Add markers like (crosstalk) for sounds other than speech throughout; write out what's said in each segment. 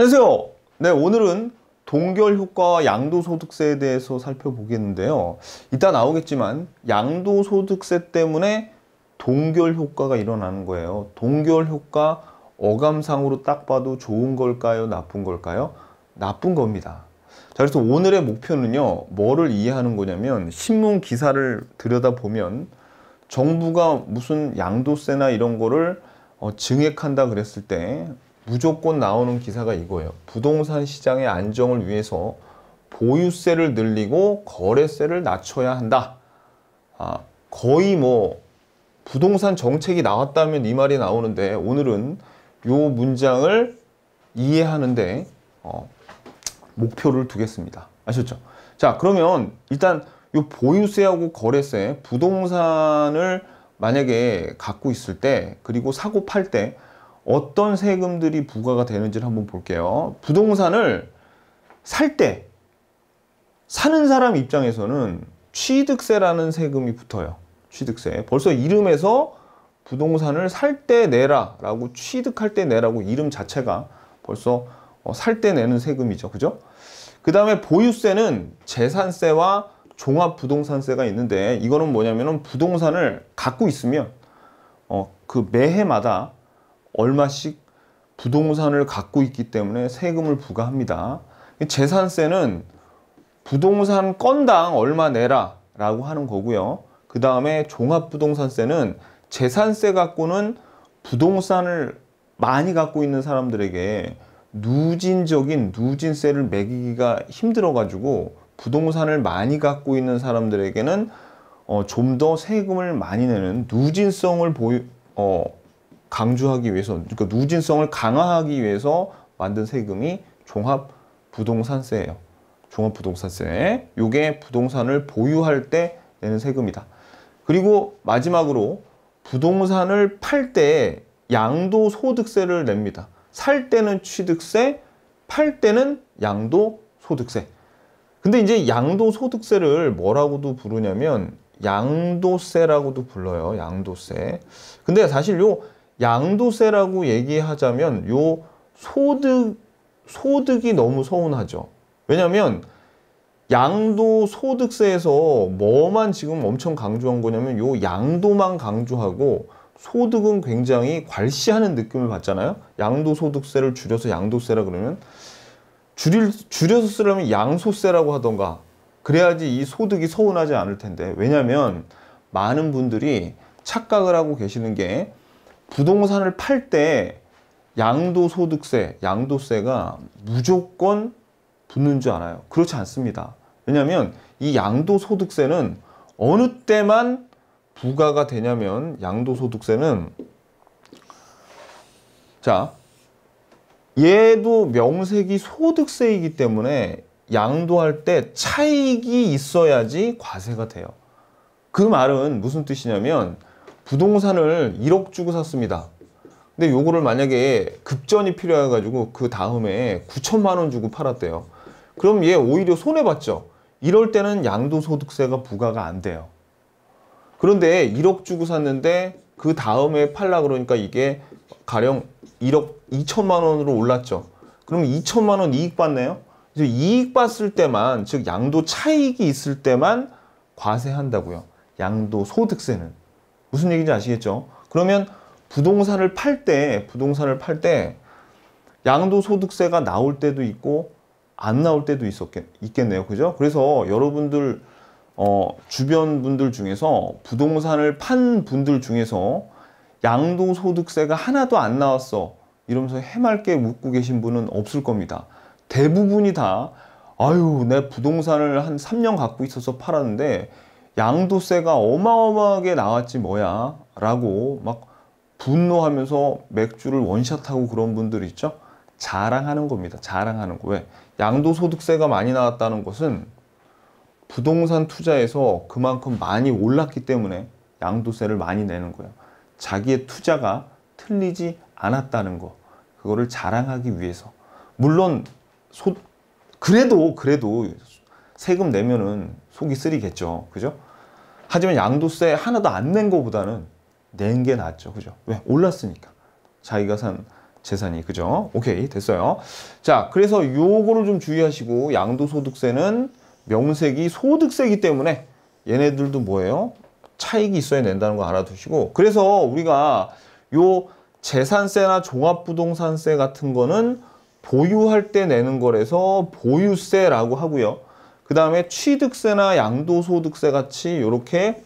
안녕하세요. 네, 오늘은 동결 효과와 양도소득세에 대해서 살펴보겠는데요. 이따 나오겠지만 양도소득세 때문에 동결 효과가 일어나는 거예요. 동결 효과 어감상으로 딱 봐도 좋은 걸까요? 나쁜 걸까요? 나쁜 겁니다. 자, 그래서 오늘의 목표는요. 뭐를 이해하는 거냐면 신문 기사를 들여다보면 정부가 무슨 양도세나 이런 거를 어, 증액한다 그랬을 때 무조건 나오는 기사가 이거예요. 부동산 시장의 안정을 위해서 보유세를 늘리고 거래세를 낮춰야 한다. 아, 거의 뭐 부동산 정책이 나왔다면 이 말이 나오는데 오늘은 요 문장을 이해하는데 어, 목표를 두겠습니다. 아셨죠? 자 그러면 일단 요 보유세하고 거래세 부동산을 만약에 갖고 있을 때 그리고 사고 팔때 어떤 세금들이 부과가 되는지를 한번 볼게요. 부동산을 살 때 사는 사람 입장에서는 취득세라는 세금이 붙어요. 취득세. 벌써 이름에서 부동산을 살 때 내라라고 취득할 때 내라고 이름 자체가 벌써 어, 살때 내는 세금이죠. 그죠? 그 다음에 보유세는 재산세와 종합부동산세가 있는데 이거는 뭐냐면은 부동산을 갖고 있으면 어, 그 매해마다 얼마씩 부동산을 갖고 있기 때문에 세금을 부과합니다. 재산세는 부동산 건당 얼마 내라 라고 하는 거고요. 그 다음에 종합부동산세는 재산세 갖고는 부동산을 많이 갖고 있는 사람들에게 누진적인 누진세를 매기기가 힘들어 가지고 부동산을 많이 갖고 있는 사람들에게는 어, 좀더 세금을 많이 내는 누진성을 보이, 어, 강조하기 위해서 그러니까 누진성을 강화하기 위해서 만든 세금이 종합 부동산세예요. 종합 부동산세. 요게 부동산을 보유할 때 내는 세금이다. 그리고 마지막으로 부동산을 팔 때 양도 소득세를 냅니다. 살 때는 취득세, 팔 때는 양도 소득세. 근데 이제 양도 소득세를 뭐라고도 부르냐면 양도세라고도 불러요. 양도세. 근데 사실 요 양도세라고 얘기하자면 요 소득 소득이 너무 서운하죠. 왜냐면 양도 소득세에서 뭐만 지금 엄청 강조한 거냐면 요 양도만 강조하고 소득은 굉장히 괄시하는 느낌을 받잖아요. 양도 소득세를 줄여서 양도세라 그러면 줄일, 줄여서 쓰려면 양소세라고 하던가 그래야지 이 소득이 서운하지 않을 텐데 왜냐면 많은 분들이 착각을 하고 계시는 게 부동산을 팔 때 양도소득세, 양도세가 무조건 붙는 줄 알아요. 그렇지 않습니다. 왜냐하면 이 양도소득세는 어느 때만 부과가 되냐면 양도소득세는 자 얘도 명색이 소득세이기 때문에 양도할 때 차익이 있어야지 과세가 돼요. 그 말은 무슨 뜻이냐면 부동산을 1억 주고 샀습니다. 근데 요거를 만약에 급전이 필요해가지고 그 다음에 9천만 원 주고 팔았대요. 그럼 얘 오히려 손해봤죠. 이럴 때는 양도소득세가 부과가 안 돼요. 그런데 1억 주고 샀는데 그 다음에 팔라 그러니까 이게 가령 1억 2천만 원으로 올랐죠. 그럼 2천만 원 이익 봤네요 이익 봤을 때만 즉 양도 차익이 있을 때만 과세한다고요. 양도 소득세는. 무슨 얘기인지 아시겠죠? 그러면 부동산을 팔 때, 부동산을 팔 때 양도소득세가 나올 때도 있고 안 나올 때도 있었겠, 네요 그죠? 그래서 여러분들 어, 주변 분들 중에서 부동산을 판 분들 중에서 양도소득세가 하나도 안 나왔어. 이러면서 해맑게 웃고 계신 분은 없을 겁니다. 대부분이 다 아유 내 부동산을 한 3년 갖고 있어서 팔았는데 양도세가 어마어마하게 나왔지 뭐야 라고 막 분노하면서 맥주를 원샷하고 그런 분들 있죠 자랑하는 겁니다 자랑하는 거 왜? 양도소득세가 많이 나왔다는 것은 부동산 투자에서 그만큼 많이 올랐기 때문에 양도세를 많이 내는 거예요 자기의 투자가 틀리지 않았다는 거 그거를 자랑하기 위해서 물론 소, 그래도 그래도 세금 내면은 속이 쓰리겠죠 그죠 하지만 양도세 하나도 안 낸 거보다는 낸 게 낫죠. 그죠? 왜? 올랐으니까. 자기가 산 재산이. 그죠? 오케이. 됐어요. 자, 그래서 요거를 좀 주의하시고 양도소득세는 명세기 소득세기 때문에 얘네들도 뭐예요? 차익이 있어야 낸다는 거 알아두시고 그래서 우리가 요 재산세나 종합부동산세 같은 거는 보유할 때 내는 거라서 보유세라고 하고요. 그 다음에 취득세나 양도소득세 같이 이렇게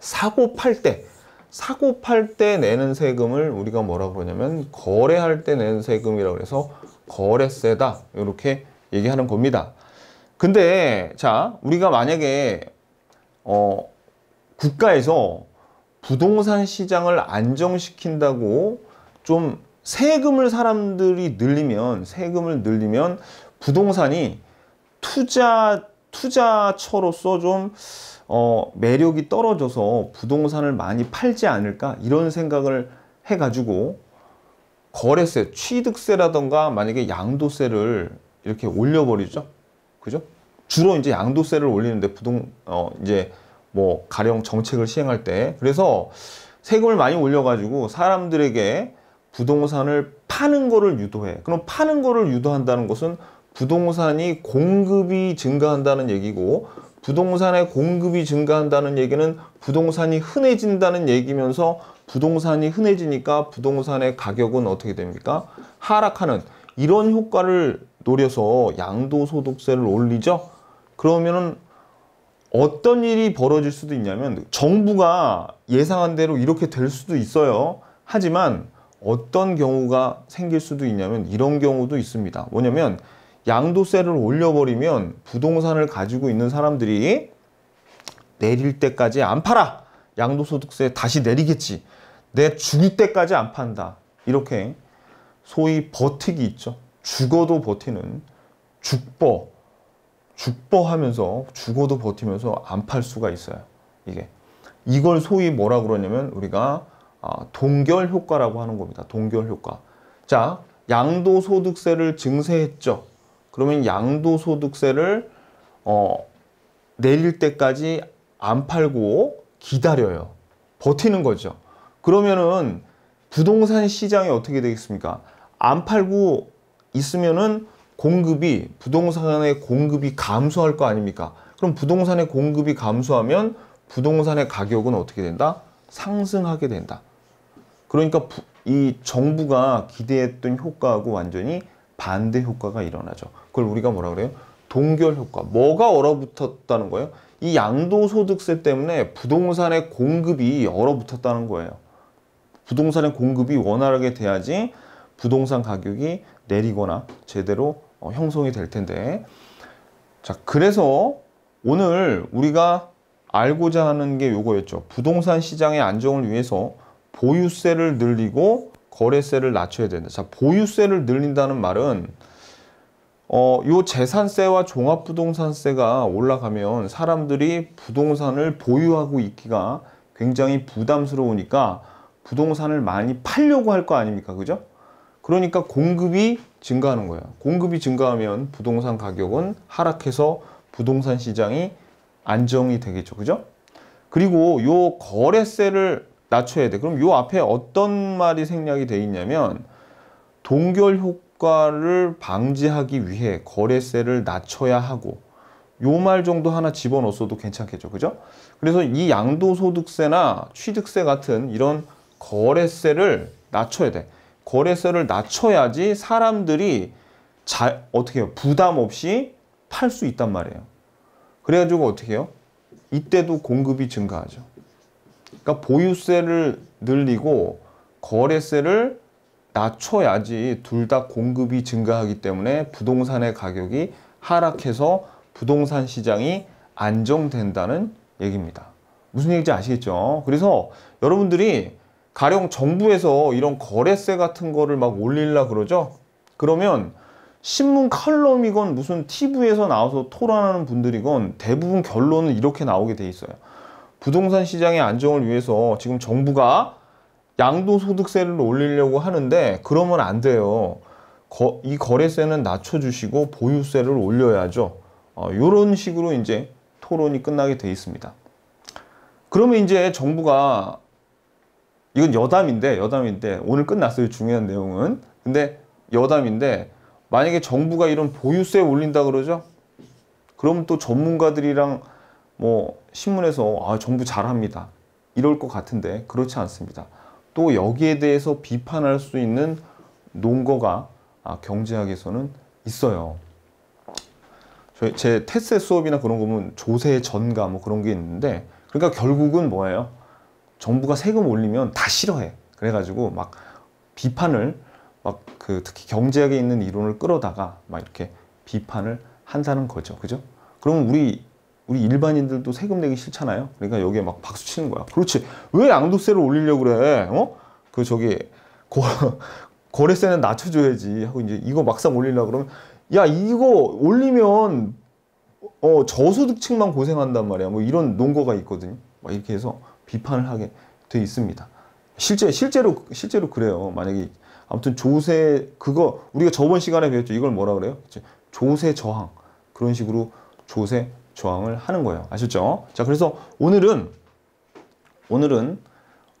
사고 팔 때 사고 팔 때 내는 세금을 우리가 뭐라고 그러냐면 거래할 때 내는 세금이라고 해서 거래세다 이렇게 얘기하는 겁니다. 근데 자 우리가 만약에 어 국가에서 부동산 시장을 안정시킨다고 좀 세금을 사람들이 늘리면 세금을 늘리면 부동산이 투자 투자처로서 좀 어, 매력이 떨어져서 부동산을 많이 팔지 않을까 이런 생각을 해가지고 거래세, 취득세라던가 만약에 양도세를 이렇게 올려버리죠. 그죠? 주로 이제 양도세를 올리는데 부동 어 이제 뭐 가령 정책을 시행할 때 그래서 세금을 많이 올려가지고 사람들에게 부동산을 파는 거를 유도해. 그럼 파는 거를 유도한다는 것은 부동산이 공급이 증가한다는 얘기고 부동산의 공급이 증가한다는 얘기는 부동산이 흔해진다는 얘기면서 부동산이 흔해지니까 부동산의 가격은 어떻게 됩니까? 하락하는 이런 효과를 노려서 양도소득세를 올리죠. 그러면은 어떤 일이 벌어질 수도 있냐면 정부가 예상한 대로 이렇게 될 수도 있어요. 하지만 어떤 경우가 생길 수도 있냐면 이런 경우도 있습니다. 뭐냐면 양도세를 올려버리면 부동산을 가지고 있는 사람들이 내릴 때까지 안 팔아. 양도소득세 다시 내리겠지. 내 죽을 때까지 안 판다. 이렇게 소위 버티기 있죠. 죽어도 버티는 죽버. 죽버 하면서 죽어도 버티면서 안 팔 수가 있어요. 이게 이걸 소위 뭐라 그러냐면 우리가 아, 동결 효과라고 하는 겁니다. 동결 효과. 자, 양도소득세를 증세했죠. 그러면 양도소득세를 어, 내릴 때까지 안 팔고 기다려요. 버티는 거죠. 그러면은 부동산 시장이 어떻게 되겠습니까? 안 팔고 있으면은 공급이 부동산의 공급이 감소할 거 아닙니까? 그럼 부동산의 공급이 감소하면 부동산의 가격은 어떻게 된다? 상승하게 된다. 그러니까 부, 이 정부가 기대했던 효과하고 완전히 반대 효과가 일어나죠. 그걸 우리가 뭐라 그래요? 동결 효과. 뭐가 얼어붙었다는 거예요? 이 양도소득세 때문에 부동산의 공급이 얼어붙었다는 거예요. 부동산의 공급이 원활하게 돼야지 부동산 가격이 내리거나 제대로 어, 형성이 될 텐데 자 그래서 오늘 우리가 알고자 하는 게 요거였죠 부동산 시장의 안정을 위해서 보유세를 늘리고 거래세를 낮춰야 된다. 자, 보유세를 늘린다는 말은 어, 요 재산세와 종합부동산세가 올라가면 사람들이 부동산을 보유하고 있기가 굉장히 부담스러우니까 부동산을 많이 팔려고 할 거 아닙니까? 그죠? 그러니까 공급이 증가하는 거예요. 공급이 증가하면 부동산 가격은 하락해서 부동산 시장이 안정이 되겠죠. 그죠? 그리고 요 거래세를 낮춰야 돼. 그럼 요 앞에 어떤 말이 생략이 돼 있냐면 동결 효과를 방지하기 위해 거래세를 낮춰야 하고 요 말 정도 하나 집어넣었어도 괜찮겠죠. 그죠? 그래서 이 양도소득세나 취득세 같은 이런 거래세를 낮춰야 돼. 거래세를 낮춰야지 사람들이 잘 어떻게 해요? 부담 없이 팔 수 있단 말이에요. 그래가지고 어떻게 해요? 이때도 공급이 증가하죠. 그러니까 보유세를 늘리고 거래세를 낮춰야지 둘 다 공급이 증가하기 때문에 부동산의 가격이 하락해서 부동산 시장이 안정된다는 얘기입니다. 무슨 얘기인지 아시겠죠? 그래서 여러분들이 가령 정부에서 이런 거래세 같은 거를 막 올릴라 그러죠? 그러면 신문 칼럼이건 무슨 TV에서 나와서 토론하는 분들이건 대부분 결론은 이렇게 나오게 돼 있어요. 부동산 시장의 안정을 위해서 지금 정부가 양도소득세를 올리려고 하는데 그러면 안 돼요. 거, 이 거래세는 낮춰주시고 보유세를 올려야죠. 이런 어, 식으로 이제 토론이 끝나게 돼 있습니다. 그러면 이제 정부가 이건 여담인데 여담인데 오늘 끝났어요 중요한 내용은 근데 여담인데 만약에 정부가 이런 보유세 올린다 그러죠 그럼 또 전문가들이랑 뭐 신문에서 아, 정부 잘합니다. 이럴 것 같은데 그렇지 않습니다. 또 여기에 대해서 비판할 수 있는 논거가 아, 경제학에서는 있어요. 저제 테스 수업이나 그런 거 보면 조세 전가 뭐 그런 게 있는데 그러니까 결국은 뭐예요? 정부가 세금 올리면 다 싫어해. 그래가지고 막 비판을 막 그 특히 경제학에 있는 이론을 끌어다가 막 이렇게 비판을 한다는 거죠. 그죠? 그럼 우리 우리 일반인들도 세금 내기 싫잖아요. 그러니까 여기에 막 박수 치는 거야. 그렇지. 왜 양도세를 올리려고 그래? 어? 그 저기 거, (laughs) 거래세는 낮춰줘야지 하고 이제 이거 막상 올리려 그러면 야 이거 올리면 어 저소득층만 고생한단 말이야. 뭐 이런 논거가 있거든요. 막 이렇게 해서 비판을 하게 돼 있습니다. 실제 실제로 실제로 그래요. 만약에 아무튼 조세 그거 우리가 저번 시간에 배웠죠. 이걸 뭐라 그래요? 조세 저항 그런 식으로 조세 조항을 하는 거예요. 아셨죠? 자, 그래서 오늘은 오늘은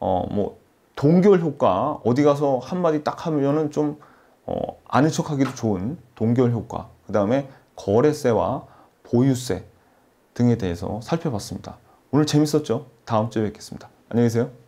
어 뭐 동결 효과 어디 가서 한마디 딱 하면은 좀 어, 아는 척하기도 좋은 동결 효과 그 다음에 거래세와 보유세 등에 대해서 살펴봤습니다. 오늘 재밌었죠? 다음 주에 뵙겠습니다. 안녕히 계세요.